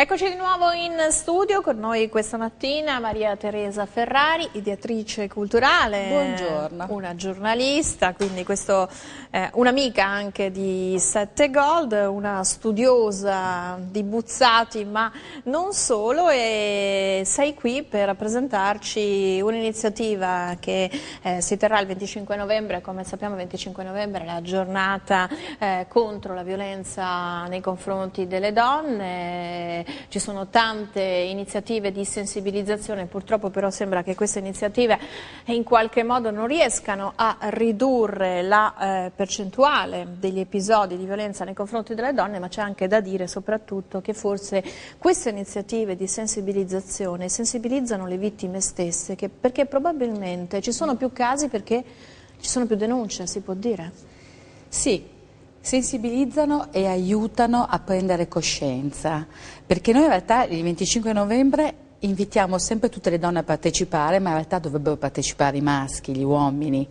Eccoci di nuovo in studio con noi questa mattina Maria Teresa Ferrari, ideatrice culturale. Buongiorno. Una giornalista, quindi questo, eh, un'amica anche di Sette Gold, una studiosa di Buzzati, ma non solo, e sei qui per presentarci un'iniziativa che eh, si terrà il 25 novembre, come sappiamo il 25 novembre è la giornata eh, contro la violenza nei confronti delle donne ci sono tante iniziative di sensibilizzazione, purtroppo però sembra che queste iniziative in qualche modo non riescano a ridurre la eh, percentuale degli episodi di violenza nei confronti delle donne, ma c'è anche da dire soprattutto che forse queste iniziative di sensibilizzazione sensibilizzano le vittime stesse, che, perché probabilmente ci sono più casi perché ci sono più denunce, si può dire? Sì, sensibilizzano e aiutano a prendere coscienza, perché noi in realtà il 25 novembre invitiamo sempre tutte le donne a partecipare, ma in realtà dovrebbero partecipare i maschi, gli uomini.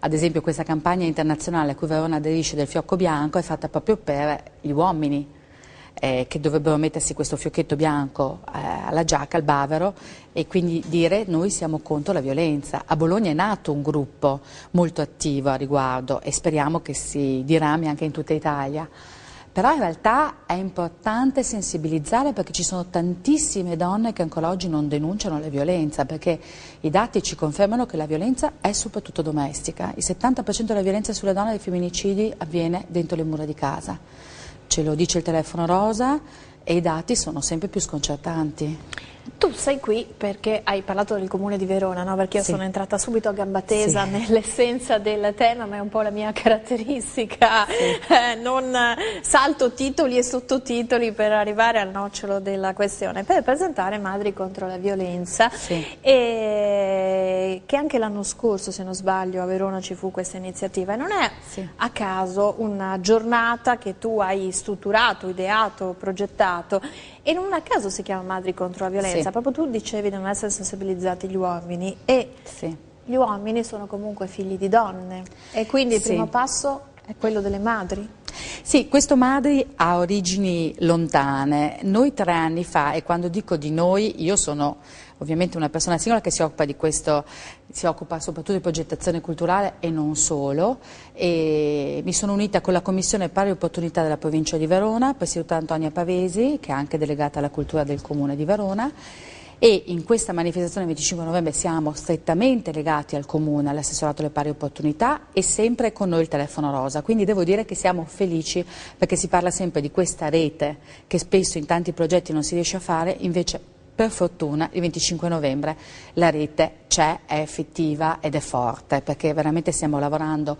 Ad esempio questa campagna internazionale a cui Verona aderisce del fiocco bianco è fatta proprio per gli uomini, eh, che dovrebbero mettersi questo fiocchetto bianco eh, alla giacca, al bavero e quindi dire noi siamo contro la violenza. A Bologna è nato un gruppo molto attivo a riguardo e speriamo che si dirami anche in tutta Italia. Però in realtà è importante sensibilizzare perché ci sono tantissime donne che ancora oggi non denunciano la violenza, perché i dati ci confermano che la violenza è soprattutto domestica. Il 70% della violenza sulle donne e dei femminicidi avviene dentro le mura di casa ce lo dice il telefono rosa e i dati sono sempre più sconcertanti. Tu sei qui perché hai parlato del comune di Verona, no? perché io sì. sono entrata subito a gamba tesa sì. nell'essenza del tema, ma è un po' la mia caratteristica, sì. eh, non salto titoli e sottotitoli per arrivare al nocciolo della questione, per presentare Madri contro la violenza, e... che anche l'anno scorso, se non sbaglio, a Verona ci fu questa iniziativa e non è a caso una giornata che tu hai strutturato, ideato, progettato e non a caso si chiama Madri contro la violenza differenza. Sì. Cioè, proprio tu dicevi di non essere sensibilizzati gli uomini e sì. gli uomini sono comunque figli di donne e quindi il primo passo è quello delle madri. Sì, questo Madri ha origini lontane. Noi tre anni fa, e quando dico di noi, io sono ovviamente una persona singola che si occupa di questo, si occupa soprattutto di progettazione culturale e non solo. E mi sono unita con la Commissione Pari Opportunità della provincia di Verona, presieduta Antonia Pavesi, che è anche delegata alla cultura del comune di Verona e in questa manifestazione del 25 novembre siamo strettamente legati al Comune, all'assessorato alle pari opportunità e sempre con noi il telefono rosa, quindi devo dire che siamo felici perché si parla sempre di questa rete che spesso in tanti progetti non si riesce a fare, invece per fortuna il 25 novembre la rete c'è, è effettiva ed è forte perché veramente stiamo lavorando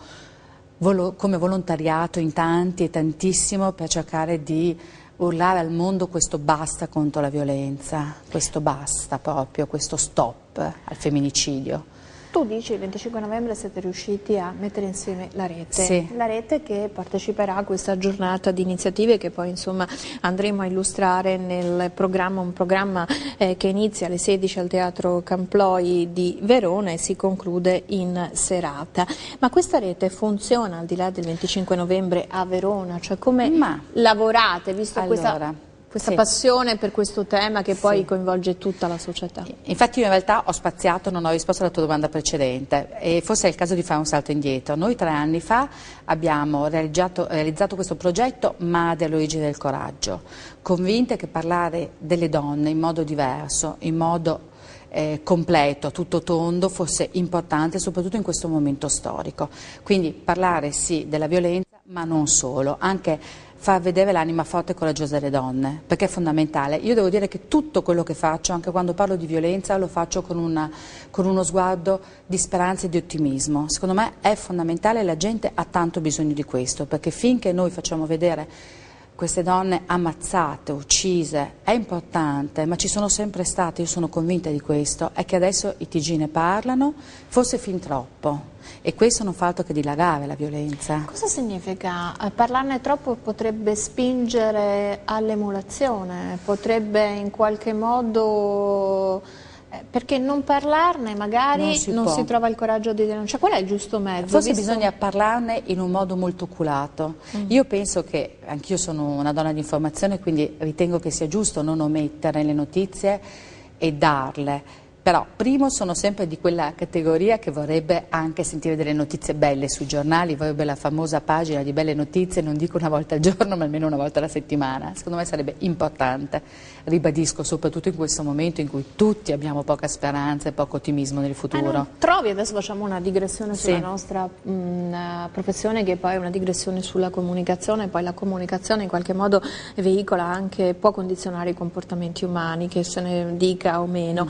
come volontariato in tanti e tantissimo per cercare di urlare al mondo questo basta contro la violenza, questo basta proprio, questo stop al femminicidio. Tu dici il 25 novembre siete riusciti a mettere insieme la rete, sì. la rete che parteciperà a questa giornata di iniziative che poi insomma, andremo a illustrare nel programma, un programma eh, che inizia alle 16 al Teatro Camploi di Verona e si conclude in serata. Ma questa rete funziona al di là del 25 novembre a Verona? Cioè come Ma, lavorate? Visto allora, questa questa sì. passione per questo tema che poi sì. coinvolge tutta la società. Infatti io in realtà ho spaziato, non ho risposto alla tua domanda precedente e forse è il caso di fare un salto indietro. Noi tre anni fa abbiamo realizzato, realizzato questo progetto Madre all'origine del coraggio, convinte che parlare delle donne in modo diverso, in modo eh, completo, tutto tondo, fosse importante soprattutto in questo momento storico. Quindi parlare sì della violenza ma non solo, anche far vedere l'anima forte e coraggiosa delle donne, perché è fondamentale. Io devo dire che tutto quello che faccio, anche quando parlo di violenza, lo faccio con, una, con uno sguardo di speranza e di ottimismo. Secondo me è fondamentale e la gente ha tanto bisogno di questo, perché finché noi facciamo vedere queste donne ammazzate, uccise, è importante, ma ci sono sempre state, io sono convinta di questo, è che adesso i TG ne parlano, forse fin troppo. E questo non fa altro che dilagare la violenza. Cosa significa? Eh, parlarne troppo potrebbe spingere all'emulazione, potrebbe in qualche modo eh, perché non parlarne magari non, si, non si, trova il coraggio di denunciare. Qual è il giusto mezzo? Forse visto... bisogna parlarne in un modo molto oculato. Mm. Io penso che, anch'io sono una donna di informazione, quindi ritengo che sia giusto non omettere le notizie e darle. Però, primo, sono sempre di quella categoria che vorrebbe anche sentire delle notizie belle sui giornali, vorrebbe la famosa pagina di belle notizie, non dico una volta al giorno, ma almeno una volta alla settimana. Secondo me sarebbe importante ribadisco, soprattutto in questo momento in cui tutti abbiamo poca speranza e poco ottimismo nel ah, futuro. Ah, trovi, adesso facciamo una digressione sì. sulla nostra mh, professione che poi è una digressione sulla comunicazione, poi la comunicazione in qualche modo veicola anche, può condizionare i comportamenti umani, che se ne dica o meno.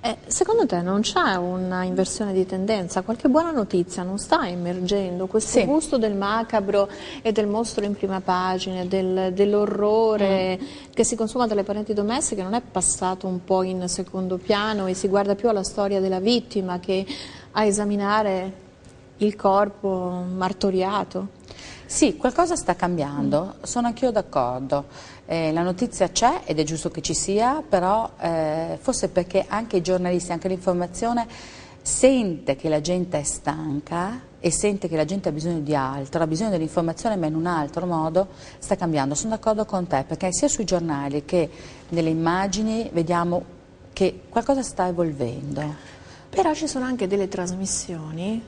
Eh, secondo te non c'è una inversione di tendenza? Qualche buona notizia non sta emergendo? Questo sì. gusto del macabro e del mostro in prima pagina, del, dell'orrore mm. che si consuma dalle parenti domestiche Aldo che non è passato un po' in secondo piano e si guarda più alla storia della vittima che a esaminare il corpo martoriato. Sì, qualcosa sta cambiando, sono anch'io d'accordo. Eh, la notizia c'è ed è giusto che ci sia, però eh, forse perché anche i giornalisti, anche l'informazione sente che la gente è stanca e sente che la gente ha bisogno di altro, ha bisogno dell'informazione ma in un altro modo, sta cambiando. Sono d'accordo con te perché sia sui giornali che nelle immagini vediamo che qualcosa sta evolvendo. Però ci sono anche delle trasmissioni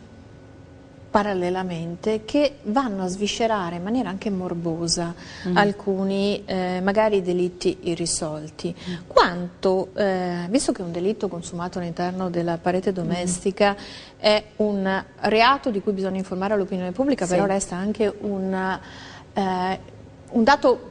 parallelamente che vanno a sviscerare in maniera anche morbosa mm. alcuni eh, magari delitti irrisolti. Quanto, eh, visto che un delitto consumato all'interno della parete mm-hmm. domestica mm. è un reato di cui bisogna informare l'opinione pubblica, sì. però resta anche una, eh, un dato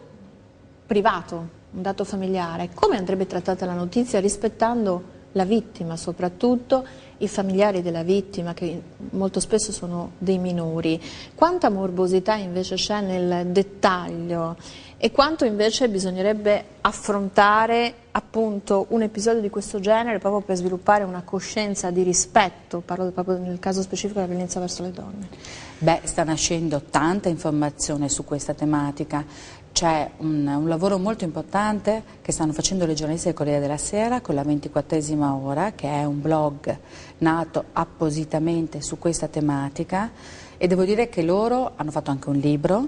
privato, un dato familiare, come andrebbe trattata la notizia rispettando la vittima soprattutto, i familiari della vittima che molto spesso sono dei minori. Quanta morbosità invece c'è nel dettaglio e quanto invece bisognerebbe affrontare appunto un episodio di questo genere proprio per sviluppare una coscienza di rispetto, parlo proprio nel caso specifico della violenza verso le donne. Beh, sta nascendo tanta informazione su questa tematica, c'è un, un, lavoro molto importante che stanno facendo le giornaliste del Corriere della Sera con la 24esima ora, che è un blog nato appositamente su questa tematica e devo dire che loro hanno fatto anche un libro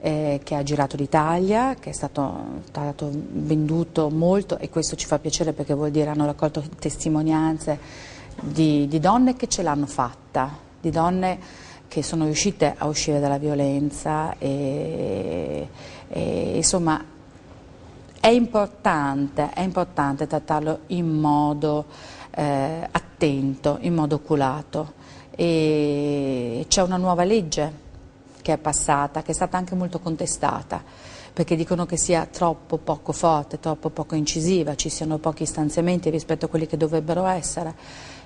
eh, che ha girato l'Italia, che è stato, stato venduto molto e questo ci fa piacere perché vuol dire hanno raccolto testimonianze di, di donne che ce l'hanno fatta, di donne che sono riuscite a uscire dalla violenza e, e insomma è importante, è importante, trattarlo in modo eh, attento, in modo oculato e c'è una nuova legge che è passata, che è stata anche molto contestata perché dicono che sia troppo poco forte, troppo poco incisiva, ci siano pochi stanziamenti rispetto a quelli che dovrebbero essere,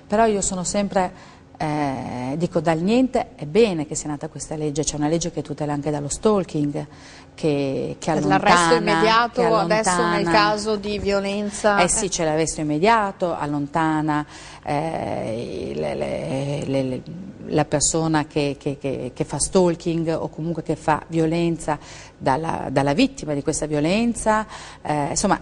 però io sono sempre eh, dico dal niente è bene che sia nata questa legge, c'è una legge che tutela anche dallo stalking, che, che L'arresto immediato che adesso nel caso di violenza? Eh sì, c'è l'arresto immediato, allontana eh, le, le, le, la persona che, che, fa stalking o comunque che fa violenza dalla, dalla vittima di questa violenza, eh, insomma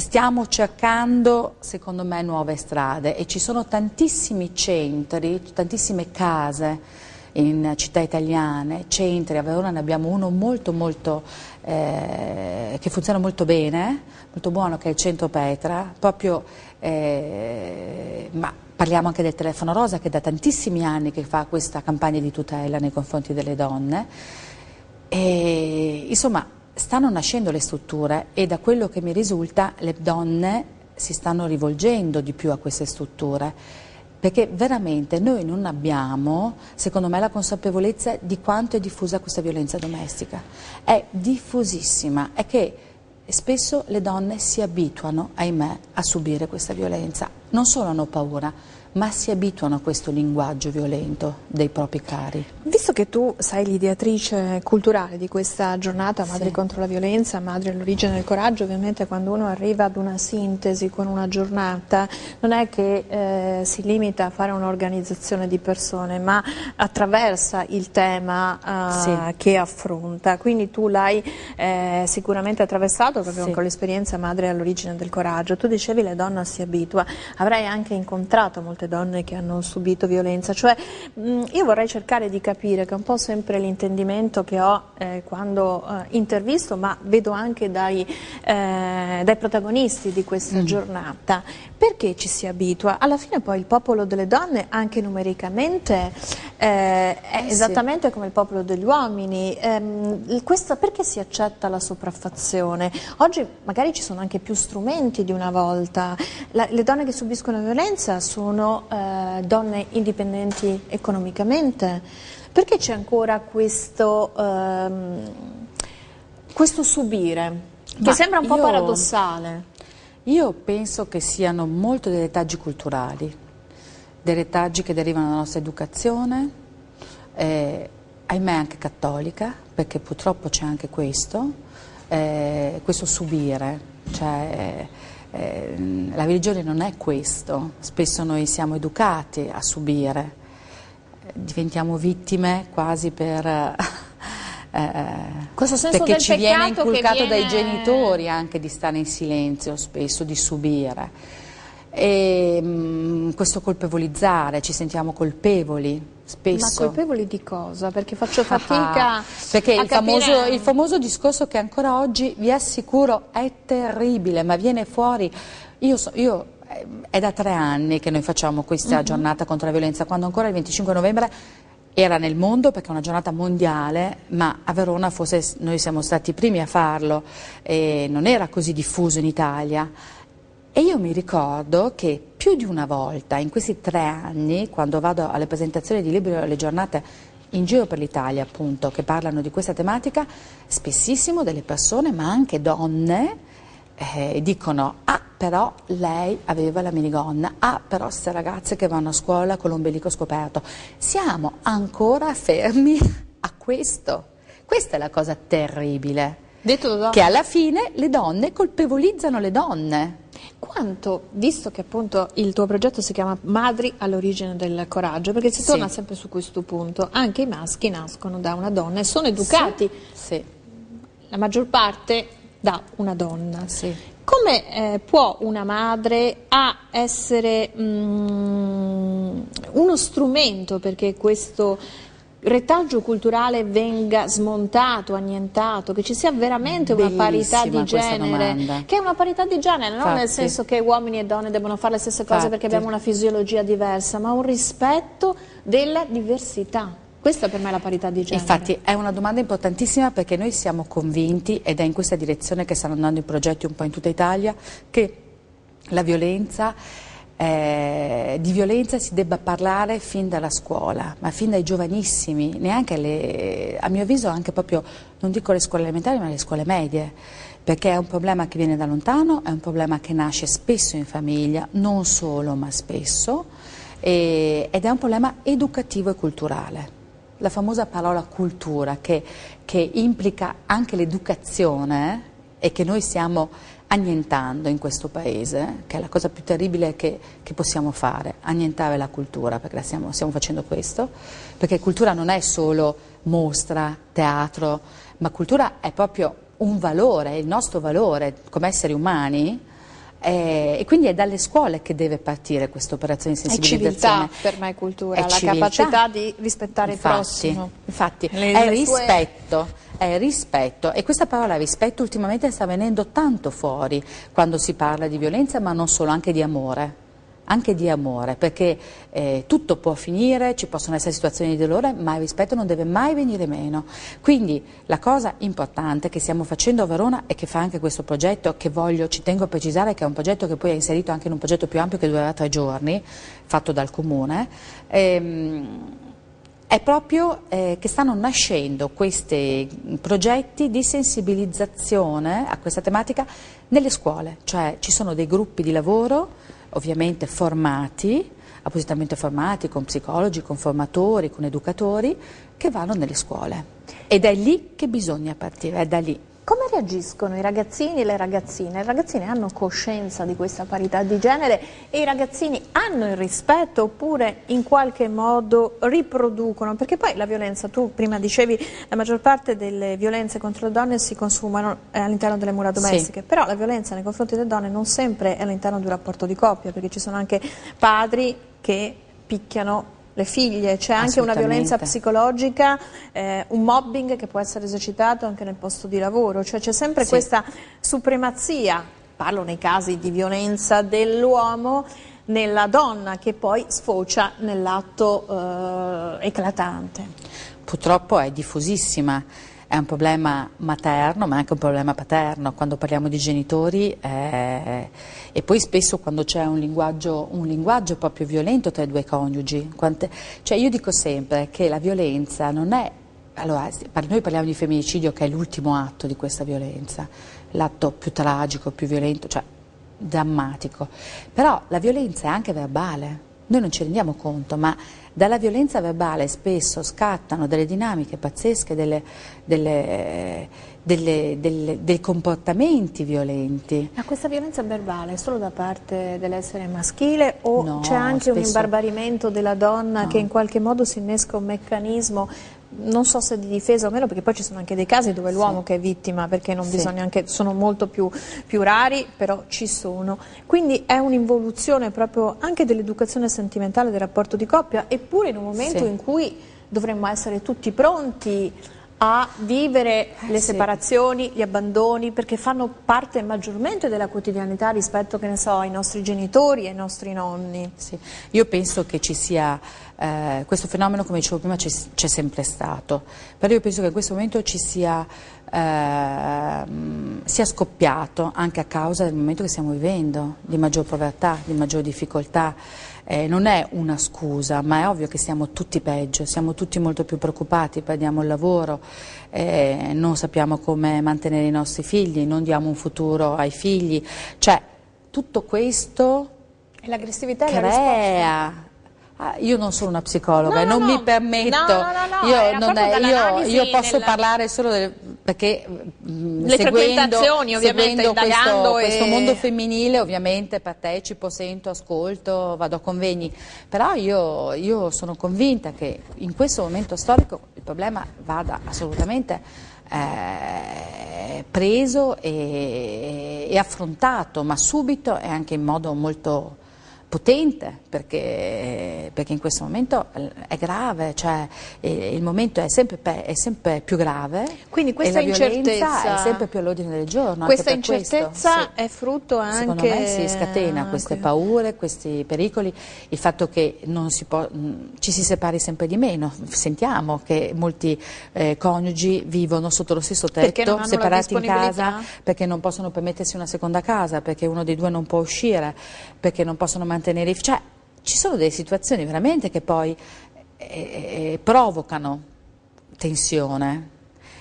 stiamo cercando, secondo me, nuove strade e ci sono tantissimi centri, tantissime case in città italiane, centri, a Verona ne abbiamo uno molto, molto, eh, che funziona molto bene, molto buono, che è il centro Petra, proprio, eh, ma parliamo anche del telefono rosa che da tantissimi anni che fa questa campagna di tutela nei confronti delle donne. E, insomma, stanno nascendo le strutture e da quello che mi risulta le donne si stanno rivolgendo di più a queste strutture perché veramente noi non abbiamo, secondo me, la consapevolezza di quanto è diffusa questa violenza domestica. È diffusissima, è che spesso le donne si abituano, ahimè, a subire questa violenza. Non solo hanno paura, ma si abituano a questo linguaggio violento dei propri cari. Visto che tu sei l'ideatrice culturale di questa giornata, Madri sì. contro la violenza, Madri all'origine del coraggio, ovviamente quando uno arriva ad una sintesi con una giornata non è che eh, si limita a fare un'organizzazione di persone, ma attraversa il tema eh, sì. che affronta. Quindi tu l'hai eh, sicuramente attraversato proprio sì. con l'esperienza Madre all'origine del coraggio. Tu dicevi la donna si abitua. avrai anche incontrato molte tante donne che hanno subito violenza. Cioè, mh, mm, io vorrei cercare di capire, che è un po' sempre l'intendimento che ho eh, quando eh, intervisto, ma vedo anche dai, eh, dai protagonisti di questa mm. giornata, perché ci si abitua? Alla fine poi il popolo delle donne, anche numericamente, eh, è eh esattamente sì. come il popolo degli uomini. Eh, questa, perché si accetta la sopraffazione? Oggi magari ci sono anche più strumenti di una volta. La, le donne che subiscono violenza sono eh, donne indipendenti economicamente. Perché c'è ancora questo, ehm, questo subire? Che Ma sembra un po' io... paradossale. Io penso che siano molto dei retaggi culturali, dei retaggi che derivano dalla nostra educazione, eh, ahimè anche cattolica, perché purtroppo c'è anche questo, eh, questo subire, cioè, eh, mm, la religione non è questo, spesso noi siamo educati a subire, diventiamo vittime quasi per... questo eh, senso perché ci viene inculcato viene... dai genitori anche di stare in silenzio spesso, di subire. E, ehm, mh, questo colpevolizzare, ci sentiamo colpevoli spesso. Ma colpevoli di cosa? Perché faccio fatica ah, Perché il famoso, il famoso discorso che ancora oggi, vi assicuro, è terribile, ma viene fuori... Io, so, io eh, è da tre anni che noi facciamo questa mm -hmm. giornata contro la violenza, quando ancora il 25 novembre era nel mondo perché è una giornata mondiale, ma a Verona forse noi siamo stati i primi a farlo e non era così diffuso in Italia. E io mi ricordo che più di una volta in questi tre anni, quando vado alle presentazioni di libri o alle giornate in giro per l'Italia appunto, che parlano di questa tematica, spessissimo delle persone, ma anche donne, eh, dicono ah però lei aveva la minigonna, ah però queste ragazze che vanno a scuola con l'ombelico scoperto. Siamo ancora fermi a questo. Questa è la cosa terribile. Detto che alla fine le donne colpevolizzano le donne. Quanto, visto che appunto il tuo progetto si chiama Madri all'origine del coraggio, perché si torna sì. sempre su questo punto, anche i maschi nascono da una donna e sono educati. Sì. sì. La maggior parte da una donna. Sì. Come eh, può una madre essere mh, mm, uno strumento perché questo retaggio culturale venga smontato, annientato, che ci sia veramente una Bellissima parità di genere, domanda. che è una parità di genere, Fatti. non nel senso che uomini e donne debbano fare le stesse cose Fatti. perché abbiamo una fisiologia diversa, ma un rispetto della diversità. Questa per me è la parità di genere. Infatti è una domanda importantissima perché noi siamo convinti, ed è in questa direzione che stanno andando i progetti un po' in tutta Italia, che la violenza eh, di violenza si debba parlare fin dalla scuola, ma fin dai giovanissimi, neanche alle, a mio avviso anche proprio, non dico le scuole elementari, ma le scuole medie, perché è un problema che viene da lontano, è un problema che nasce spesso in famiglia, non solo, ma spesso, e, ed è un problema educativo e culturale la famosa parola cultura che, che implica anche l'educazione e che noi stiamo annientando in questo paese, che è la cosa più terribile che, che possiamo fare, annientare la cultura, perché la stiamo, stiamo, facendo questo, perché cultura non è solo mostra, teatro, ma cultura è proprio un valore, il nostro valore come esseri umani, eh, e quindi è dalle scuole che deve partire questa operazione di sensibilizzazione. È civiltà per me cultura, è la civiltà. capacità di rispettare infatti, il prossimo. Infatti, le, è le rispetto. Sue è rispetto e questa parola rispetto ultimamente sta venendo tanto fuori quando si parla di violenza ma non solo, anche di amore anche di amore, perché eh, tutto può finire, ci possono essere situazioni di dolore, ma il rispetto non deve mai venire meno. Quindi la cosa importante che stiamo facendo a Verona e che fa anche questo progetto, che voglio, ci tengo a precisare che è un progetto che poi è inserito anche in un progetto più ampio che durerà tre giorni, fatto dal Comune, ehm, è proprio eh, che stanno nascendo questi progetti di sensibilizzazione a questa tematica nelle scuole, cioè ci sono dei gruppi di lavoro ovviamente formati, appositamente formati con psicologi, con formatori, con educatori che vanno nelle scuole. Ed è lì che bisogna partire, è da lì. Come reagiscono i ragazzini e le ragazzine? Le ragazzine hanno coscienza di questa parità di genere e i ragazzini hanno il rispetto oppure in qualche modo riproducono? Perché poi la violenza, tu prima dicevi, la maggior parte delle violenze contro le donne si consumano eh, all'interno delle mura domestiche, sì. però la violenza nei confronti delle donne non sempre è all'interno di un rapporto di coppia, perché ci sono anche padri che picchiano le figlie, c'è anche una violenza psicologica, eh, un mobbing che può essere esercitato anche nel posto di lavoro, cioè c'è sempre sì. questa supremazia, parlo nei casi di violenza dell'uomo, nella donna che poi sfocia nell'atto eh, eclatante. Purtroppo è diffusissima è un problema materno ma anche un problema paterno quando parliamo di genitori eh, e poi spesso quando c'è un linguaggio, un linguaggio, proprio violento tra i due coniugi. Quante, cioè io dico sempre che la violenza non è, allora noi parliamo di femminicidio che è l'ultimo atto di questa violenza, l'atto più tragico, più violento, cioè drammatico, però la violenza è anche verbale, noi non ci rendiamo conto ma dalla violenza verbale spesso scattano delle dinamiche pazzesche, delle, delle, delle, dei comportamenti violenti. Ma questa violenza verbale è solo da parte dell'essere maschile o no, c'è anche spesso... un imbarbarimento della donna no. che in qualche modo si innesca un meccanismo non so se di difesa o meno, perché poi ci sono anche dei casi dove l'uomo che è vittima, perché non sì. anche, sono molto più, più, rari, però ci sono. Quindi è un'involuzione proprio anche dell'educazione sentimentale del rapporto di coppia, eppure in un momento sì. in cui dovremmo essere tutti pronti a vivere le eh, sì. separazioni, gli abbandoni, perché fanno parte maggiormente della quotidianità rispetto che ne so, ai nostri genitori e ai nostri nonni. Sì. Io penso che ci sia, eh, questo fenomeno come dicevo prima c'è sempre stato, però io penso che in questo momento ci sia, eh, sia scoppiato anche a causa del momento che stiamo vivendo, di maggior povertà, di maggior difficoltà eh, non è una scusa, ma è ovvio che siamo tutti peggio, siamo tutti molto più preoccupati, perdiamo il lavoro, eh, non sappiamo come mantenere i nostri figli, non diamo un futuro ai figli, cioè tutto questo e l'aggressività crea Ah, io non sono una psicologa, no, no, eh, non no. mi permetto, io, non, io, io, posso nella... parlare solo delle, perché mm, le seguendo, seguendo questo, questo mondo femminile ovviamente partecipo, sento, ascolto, vado a convegni, però io, io sono convinta che in questo momento storico il problema vada assolutamente eh, preso e, e affrontato, ma subito e anche in modo molto potente perché, perché, in questo momento è grave, cioè eh, il momento è sempre, è sempre più grave Quindi questa incertezza, è sempre più all'ordine del giorno. Questa incertezza questo, è frutto anche... Secondo me si scatena queste paure, questi pericoli, il fatto che si può, mm, ci si separi sempre di meno, sentiamo che molti eh, coniugi vivono sotto lo stesso tetto, separati in casa, perché non possono permettersi una seconda casa, perché uno dei due non può uscire, perché non possono mantenere Tenerife, cioè ci sono delle situazioni veramente che poi eh, eh, provocano tensione.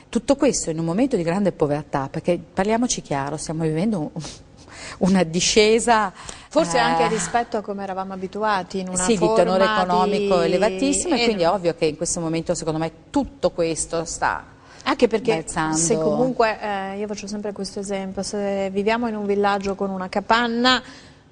Tutto questo in un momento di grande povertà, perché parliamoci chiaro, stiamo vivendo un, una discesa. Forse eh, anche rispetto a come eravamo abituati in una Sì, di tenore economico di... elevatissimo e quindi è ovvio che in questo momento secondo me tutto questo sta anche perché Bezzando. se comunque, eh, io faccio sempre questo esempio, se viviamo in un villaggio con una capanna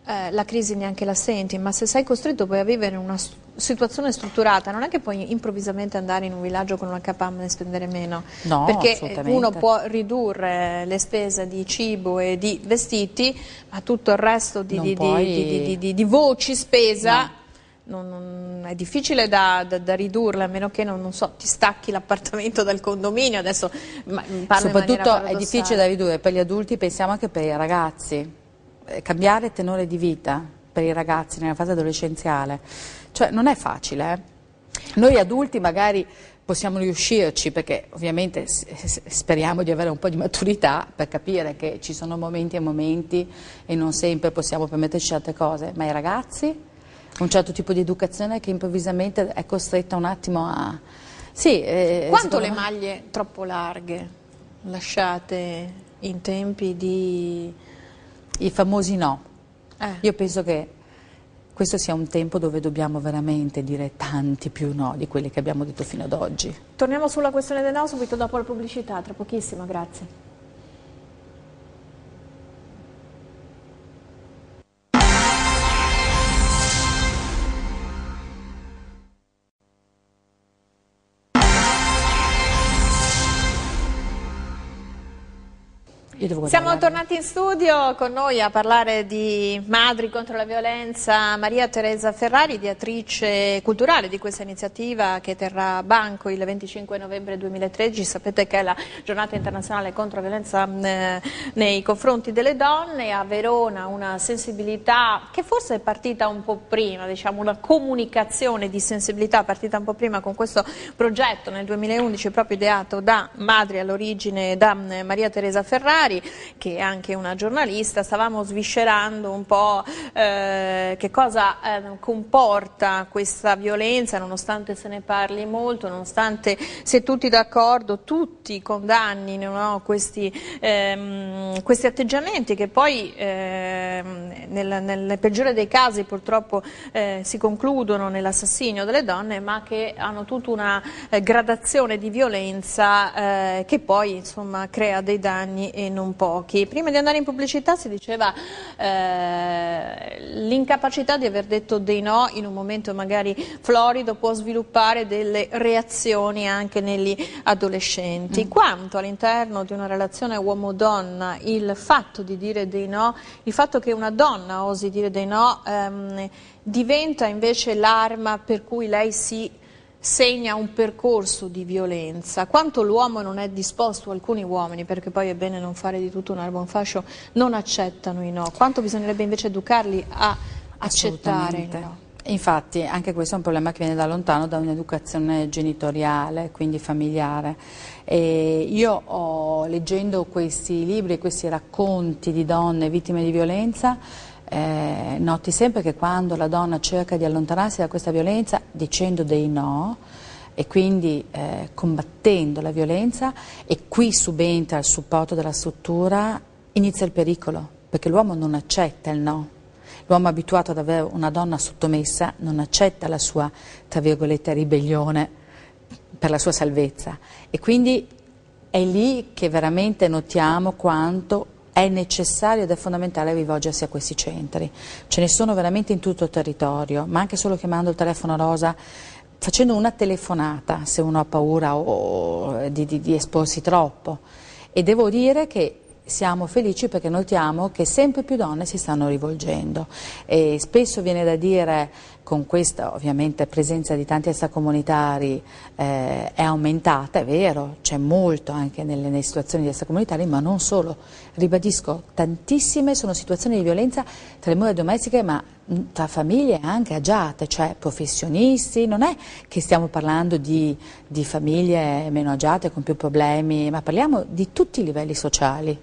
eh, la crisi neanche la senti, ma se sei costretto poi a vivere in una situazione strutturata, non è che puoi improvvisamente andare in un villaggio con una capam e spendere meno, no, perché eh, uno può ridurre le spese di cibo e di vestiti, ma tutto il resto di, di, puoi... di, di voci spesa... No. Non, non, è difficile da, da, da, ridurla, a meno che non, non so, ti stacchi l'appartamento dal condominio. Adesso, mm, Soprattutto è difficile da ridurre per gli adulti, pensiamo anche per i ragazzi. Eh, cambiare tenore di vita per i ragazzi nella fase adolescenziale, cioè non è facile. Eh? Noi adulti magari possiamo riuscirci perché ovviamente speriamo di avere un po' di maturità per capire che ci sono momenti e momenti e non sempre possiamo permetterci certe cose, ma i ragazzi un certo tipo di educazione che improvvisamente è costretta un attimo a... Sì, eh, Quanto le maglie troppo larghe lasciate in tempi di i famosi no. Eh. Io penso che questo sia un tempo dove dobbiamo veramente dire tanti più no di quelli che abbiamo detto fino ad oggi. Torniamo sulla questione del no subito dopo la pubblicità, tra pochissimo, grazie. Siamo tornati in studio con noi a parlare di Madri contro la violenza Maria Teresa Ferrari, ideatrice culturale di questa iniziativa che terrà banco il 25 novembre 2013. Sapete che è la giornata internazionale contro la violenza mm, eh, nei confronti delle donne. A Verona una sensibilità che forse è partita un po' prima, diciamo una comunicazione di sensibilità partita un po' prima con questo progetto nel 2011 proprio ideato da Madri all'origine da mm, Maria Teresa Ferrari Molinari, che è anche una giornalista, stavamo sviscerando un po' eh, che cosa eh, comporta questa violenza, nonostante se ne parli molto, nonostante se tutti d'accordo, tutti condannino no, questi, ehm, questi, atteggiamenti che poi ehm, nel, nel, peggiore dei casi purtroppo eh, si concludono nell'assassinio delle donne, ma che hanno tutta una eh, gradazione di violenza eh, che poi insomma, crea dei danni enormi non pochi. Prima di andare in pubblicità si diceva eh, l'incapacità di aver detto dei no in un momento magari florido può sviluppare delle reazioni anche negli adolescenti. Mm. Quanto all'interno di una relazione uomo-donna il fatto di dire dei no, il fatto che una donna osi dire dei no ehm, diventa invece l'arma per cui lei si segna un percorso di violenza, quanto l'uomo non è disposto, alcuni uomini, perché poi è bene non fare di tutto un arbo un fascio, non accettano i no, quanto bisognerebbe invece educarli a accettare i no. Infatti anche questo è un problema che viene da lontano, da un'educazione genitoriale, quindi familiare. E io ho, leggendo questi libri, questi racconti di donne vittime di violenza, eh, noti sempre che quando la donna cerca di allontanarsi da questa violenza dicendo dei no, e quindi eh, combattendo la violenza e qui subentra il supporto della struttura, inizia il pericolo, perché l'uomo non accetta il no. L'uomo abituato ad avere una donna sottomessa non accetta la sua, tra virgolette, ribellione per la sua salvezza e quindi è lì che veramente notiamo quanto è necessario ed è fondamentale rivolgersi a questi centri. Ce ne sono veramente in tutto il territorio, ma anche solo chiamando il telefono rosa facendo una telefonata se uno ha paura o, di, di, di esporsi troppo. E devo dire che siamo felici perché notiamo che sempre più donne si stanno rivolgendo e spesso viene da dire con questa ovviamente presenza di tanti extracomunitari eh, è aumentata, è vero, c'è molto anche nelle, nelle situazioni di extracomunitari, ma non solo. Ribadisco, tantissime sono situazioni di violenza tra le mura domestiche, ma mm, tra famiglie anche agiate, cioè professionisti, non è che stiamo parlando di, di famiglie meno agiate con più problemi, ma parliamo di tutti i livelli sociali.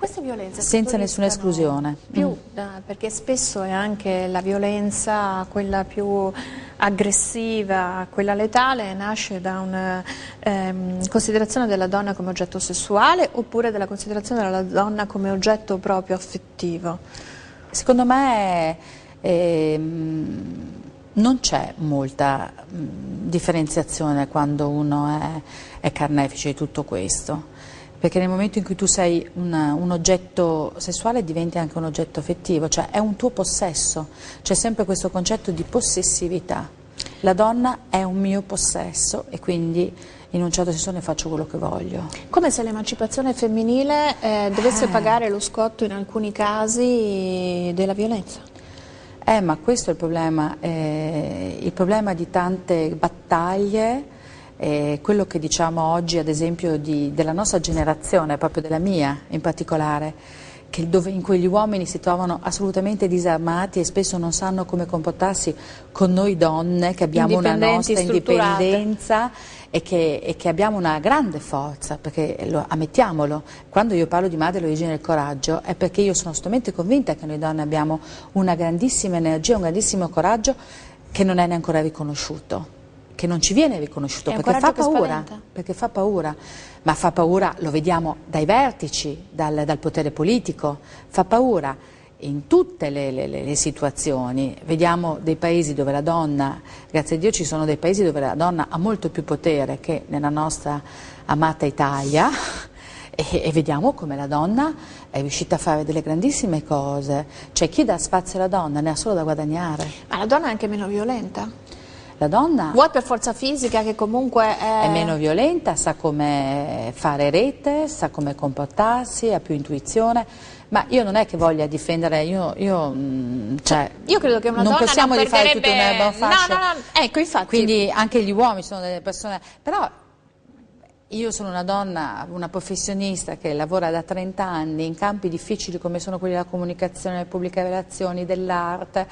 Queste violenze senza nessuna esclusione. Più, mm. perché spesso è anche la violenza quella più aggressiva, quella letale, nasce da una ehm, considerazione della donna come oggetto sessuale oppure dalla considerazione della donna come oggetto proprio affettivo? Secondo me ehm, non c'è molta mh, mm, differenziazione quando uno è, è carnefice di tutto questo perché nel momento in cui tu sei una, un oggetto sessuale diventi anche un oggetto affettivo, cioè è un tuo possesso, c'è sempre questo concetto di possessività, la donna è un mio possesso e quindi in un certo senso ne faccio quello che voglio. Come se l'emancipazione femminile eh, dovesse eh. pagare lo scotto in alcuni casi della violenza. Eh, ma questo è il problema, eh, il problema di tante battaglie eh, quello che diciamo oggi ad esempio di, della nostra generazione, proprio della mia in particolare, dove, in cui gli uomini si trovano assolutamente disarmati e spesso non sanno come comportarsi con noi donne che abbiamo una nostra indipendenza e che, e che, abbiamo una grande forza, perché lo, ammettiamolo, quando io parlo di madre l'origine del coraggio è perché io sono assolutamente convinta che noi donne abbiamo una grandissima energia, un grandissimo coraggio che non è neanche riconosciuto che non ci viene riconosciuto perché fa paura, perché fa paura, ma fa paura, lo vediamo dai vertici, dal, dal potere politico, fa paura in tutte le, le, le, situazioni. Vediamo dei paesi dove la donna, grazie a Dio ci sono dei paesi dove la donna ha molto più potere che nella nostra amata Italia e, e vediamo come la donna è riuscita a fare delle grandissime cose. Cioè chi dà spazio alla donna ne ha solo da guadagnare. Ma la donna è anche meno violenta? La donna... Vuoi per forza fisica che comunque è... è meno violenta, sa come fare rete, sa come comportarsi, ha più intuizione, ma io non è che voglia difendere, io, io, mm, cioè, cioè, io credo che una non donna possiamo non rifare perderebbe... tutto un erba fascio. No, no, no, ecco infatti. Quindi anche gli uomini sono delle persone, però io sono una donna, una professionista che lavora da 30 anni in campi difficili come sono quelli della comunicazione, delle pubbliche relazioni, dell'arte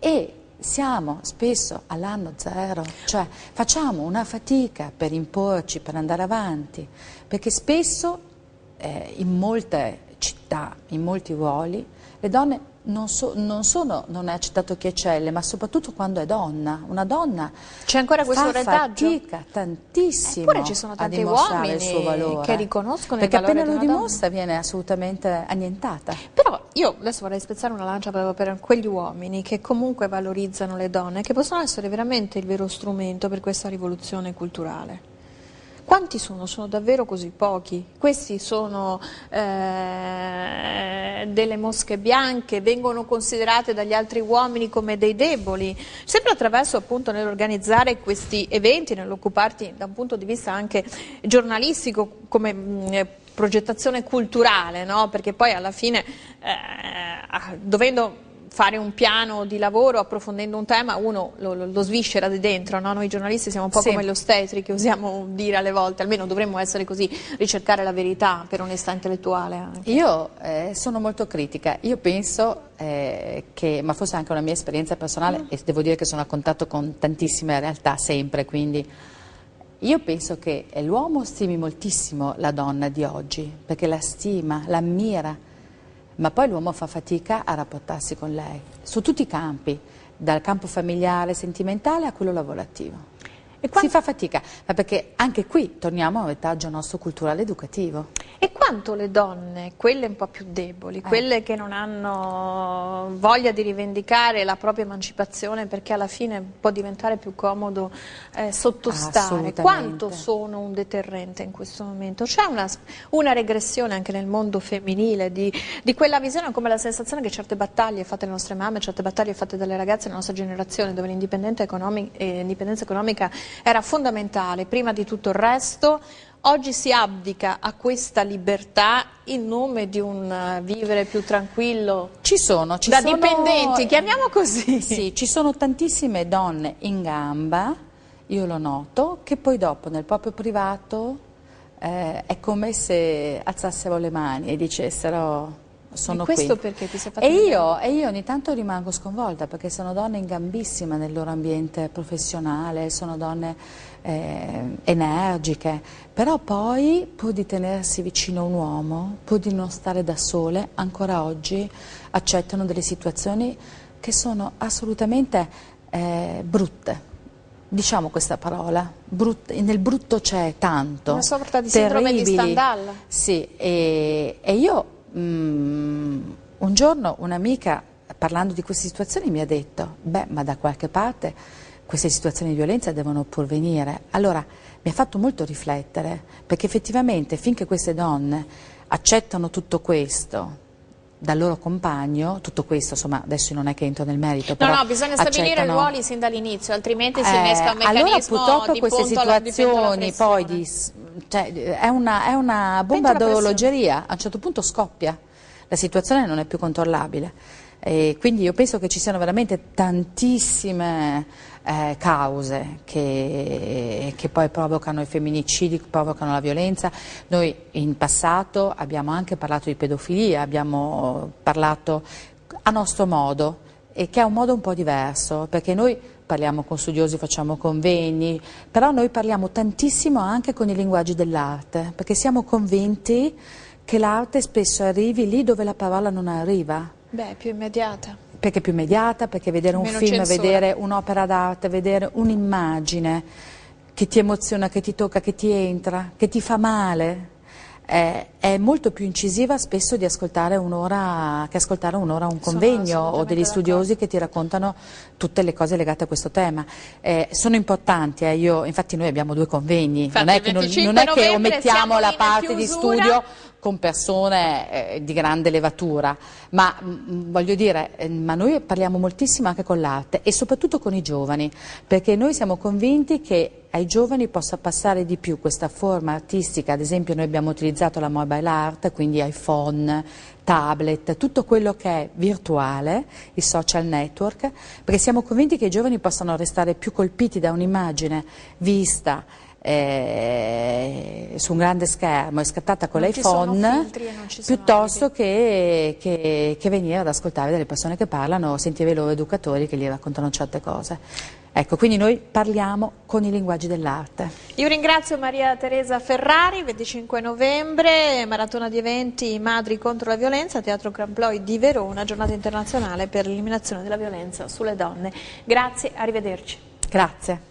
e siamo spesso all'anno zero, cioè facciamo una fatica per imporci, per andare avanti, perché spesso eh, in molte città, in molti ruoli, le donne non, so, non, sono, non è accettato chi eccelle, ma soprattutto quando è donna. Una donna c'è ancora questo fa fatica tantissimo Eppure ci sono tanti uomini il suo valore. che riconoscono Perché il valore appena lo dimostra donna. viene assolutamente annientata. Però io adesso vorrei spezzare una lancia proprio per quegli uomini che comunque valorizzano le donne, che possono essere veramente il vero strumento per questa rivoluzione culturale. Quanti sono? Sono davvero così pochi? Questi sono eh, delle mosche bianche, vengono considerate dagli altri uomini come dei deboli, sempre attraverso appunto nell'organizzare questi eventi, nell'occuparti da un punto di vista anche giornalistico come mh, mm, progettazione culturale, no? perché poi alla fine eh, ah, dovendo fare un piano di lavoro approfondendo un tema, uno lo, lo, lo sviscera di dentro, no? noi giornalisti siamo un po' sì. come gli ostetri che usiamo dire alle volte, almeno dovremmo essere così, ricercare la verità per onestà intellettuale. Anche. Io eh, sono molto critica, io penso eh, che, ma forse anche una mia esperienza personale, mm. e devo dire che sono a contatto con tantissime realtà sempre, quindi... Io penso che l'uomo stimi moltissimo la donna di oggi, perché la stima, l'ammira, ma poi l'uomo fa fatica a rapportarsi con lei, su tutti i campi, dal campo familiare, sentimentale a quello lavorativo. Quando... Si fa fatica, ma perché anche qui torniamo a un retaggio nostro culturale educativo. E quanto le donne, quelle un po' più deboli, eh. quelle che non hanno voglia di rivendicare la propria emancipazione perché alla fine può diventare più comodo eh, sottostare, quanto sono un deterrente in questo momento? C'è una, una, regressione anche nel mondo femminile di, di quella visione come la sensazione che certe battaglie fatte dalle nostre mamme, certe battaglie fatte dalle ragazze della nostra generazione dove l'indipendenza eh, economica, eh, economica era fondamentale prima di tutto il resto. Oggi si abdica a questa libertà in nome di un eh, vivere più tranquillo. Ci sono, ci da sono... dipendenti, chiamiamo così. Sì, ci sono tantissime donne in gamba, io lo noto, che poi dopo nel proprio privato eh, è come se alzassero le mani e dicessero sono e questo qui. perché ti sei fatto? E io, e io ogni tanto rimango sconvolta perché sono donne in gambissima nel loro ambiente professionale, sono donne eh, energiche, però poi pur di tenersi vicino a un uomo, pur di non stare da sole, ancora oggi accettano delle situazioni che sono assolutamente eh, brutte diciamo questa parola, brut, nel brutto c'è tanto. Una sorta di terribile. sindrome di Stendhal. Sì, e, e, io um, un giorno un'amica parlando di queste situazioni mi ha detto, beh ma da qualche parte queste situazioni di violenza devono pur venire. Allora mi ha fatto molto riflettere perché effettivamente finché queste donne accettano tutto questo, dal loro compagno, tutto questo insomma adesso non è che entro nel merito. No, no, bisogna stabilire ruoli sin dall'inizio, altrimenti si eh, si innesca un meccanismo Allora purtroppo queste situazioni poi di, cioè, è, una, è una bomba d'orologeria, a un certo punto scoppia, la situazione non è più controllabile. E quindi io penso che ci siano veramente tantissime eh, cause che, che, poi provocano i femminicidi, provocano la violenza. Noi in passato abbiamo anche parlato di pedofilia, abbiamo parlato a nostro modo e che è un modo un po' diverso, perché noi parliamo con studiosi, facciamo convegni, però noi parliamo tantissimo anche con i linguaggi dell'arte, perché siamo convinti che l'arte spesso arrivi lì dove la parola non arriva. Beh, più immediata perché è più immediata, perché vedere un film, censura. vedere un'opera d'arte, vedere un'immagine che ti emoziona, che ti tocca, che ti entra, che ti fa male, è, è molto più incisiva spesso di ascoltare un'ora che ascoltare un'ora un convegno o degli studiosi che ti raccontano tutte le cose legate a questo tema. Eh, sono importanti, eh, io, infatti noi abbiamo due convegni, infatti, non è che, non, non è che omettiamo la parte di studio con persone eh, di grande levatura, ma mh, mm, mm, voglio dire, eh, ma noi parliamo moltissimo anche con l'arte e soprattutto con i giovani, perché noi siamo convinti che ai giovani possa passare di più questa forma artistica, ad esempio noi abbiamo utilizzato la mobile art, quindi iPhone, tablet, tutto quello che è virtuale, i social network, perché siamo convinti che i giovani possano restare più colpiti da un'immagine vista eh, su un grande schermo e scattata con l'iPhone piuttosto che, che, che, venire ad ascoltare delle persone che parlano sentire i loro educatori che gli raccontano certe cose. Ecco, quindi noi parliamo con i linguaggi dell'arte. Io ringrazio Maria Teresa Ferrari, 25 novembre, maratona di eventi Madri contro la violenza, Teatro Camploi di Verona, giornata internazionale per l'eliminazione della violenza sulle donne. Grazie, arrivederci. Grazie.